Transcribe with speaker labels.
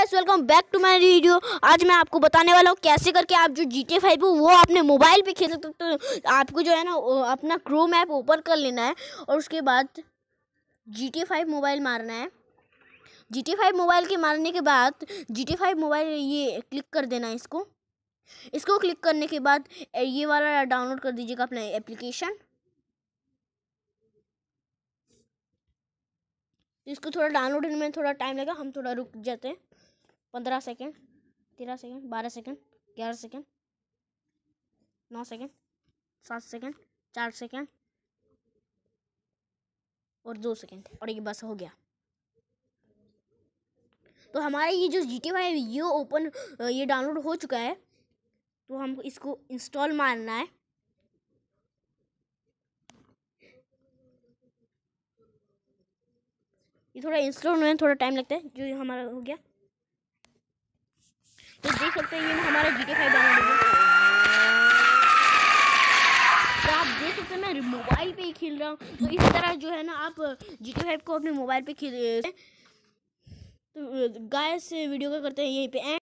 Speaker 1: guys welcome back to my video आज मैं आपको बताने वाला हूँ कैसे करके आप जो जी टी फाइव हो वो अपने मोबाइल पे खेल सकते हो तो आपको जो है ना अपना क्रोम ऐप ओपन कर लेना है और उसके बाद जी टी फाइव मोबाइल मारना है जी टी फाइव मोबाइल के मारने के बाद जी टी फाइव मोबाइल ये क्लिक कर देना है इसको इसको क्लिक करने के बाद ये वाला डाउनलोड कर दीजिएगा अपना एप्लीकेशन इसको थोड़ा डाउनलोड होने में थोड़ा टाइम लगेगा हम थोड़ा रुक जाते हैं पंद्रह सेकेंड तेरह सेकेंड बारह सेकेंड ग्यारह सेकेंड नौ सेकेंड सात सेकेंड चार सेकेंड और दो सेकेंड और ये बस हो गया तो हमारा ये जो जी टी है ये ओपन ये डाउनलोड हो चुका है तो हम इसको इंस्टॉल मारना है ये थोड़ा इंस्टॉल होने में थोड़ा टाइम लगता है जो हमारा हो गया अपने मोबाइल पे ही खेल रहा हूँ तो इस तरह जो है ना आप जी टी फाइव को अपने मोबाइल पे खेल तो गाय से वीडियो का करते हैं यहीं पे एंड